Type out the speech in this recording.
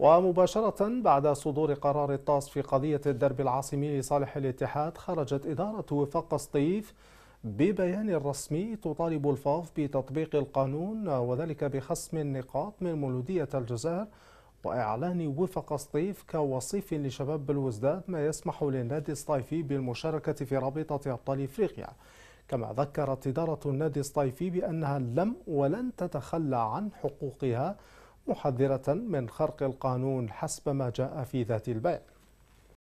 ومباشرة بعد صدور قرار الطاس في قضية الدرب العاصمي لصالح الاتحاد خرجت إدارة وفاق سطيف ببيان رسمي تطالب الفاف بتطبيق القانون وذلك بخصم النقاط من مولودية الجزائر وإعلان وفاق سطيف كوصيف لشباب بلوزداد ما يسمح للنادي الصيفي بالمشاركة في رابطة أبطال إفريقيا كما ذكرت إدارة النادي الصيفي بأنها لم ولن تتخلى عن حقوقها محذرة من خرق القانون حسب ما جاء في ذات البيان